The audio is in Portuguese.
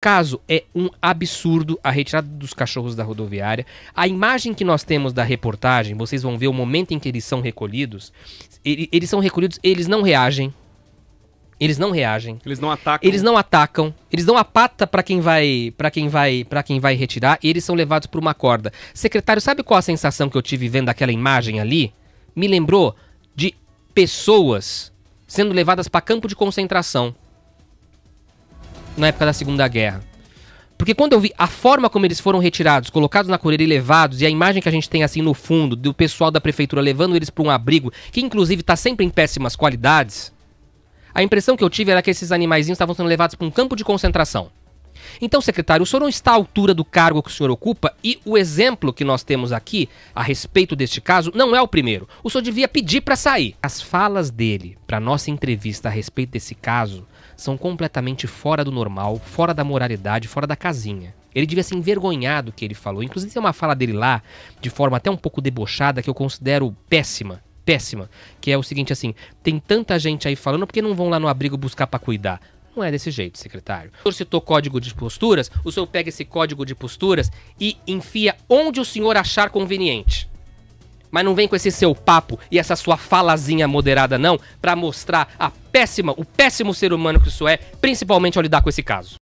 caso é um absurdo a retirada dos cachorros da rodoviária. A imagem que nós temos da reportagem, vocês vão ver o momento em que eles são recolhidos. Ele, eles são recolhidos, eles não reagem. Eles não reagem. Eles não atacam. Eles não atacam. Eles dão a pata para quem vai, para quem vai, para quem vai retirar e eles são levados por uma corda. Secretário, sabe qual a sensação que eu tive vendo aquela imagem ali? Me lembrou de pessoas sendo levadas para campo de concentração na época da Segunda Guerra. Porque quando eu vi a forma como eles foram retirados, colocados na coreira e levados, e a imagem que a gente tem assim no fundo do pessoal da prefeitura levando eles para um abrigo, que inclusive está sempre em péssimas qualidades, a impressão que eu tive era que esses animaizinhos estavam sendo levados para um campo de concentração. Então, secretário, o senhor não está à altura do cargo que o senhor ocupa e o exemplo que nós temos aqui a respeito deste caso não é o primeiro. O senhor devia pedir para sair. As falas dele para nossa entrevista a respeito desse caso são completamente fora do normal, fora da moralidade, fora da casinha. Ele devia se envergonhar do que ele falou. Inclusive, tem uma fala dele lá, de forma até um pouco debochada, que eu considero péssima péssima, que é o seguinte assim, tem tanta gente aí falando porque não vão lá no abrigo buscar para cuidar. Não é desse jeito, secretário. O senhor citou código de posturas, o senhor pega esse código de posturas e enfia onde o senhor achar conveniente. Mas não vem com esse seu papo e essa sua falazinha moderada não, para mostrar a péssima, o péssimo ser humano que o senhor é, principalmente ao lidar com esse caso.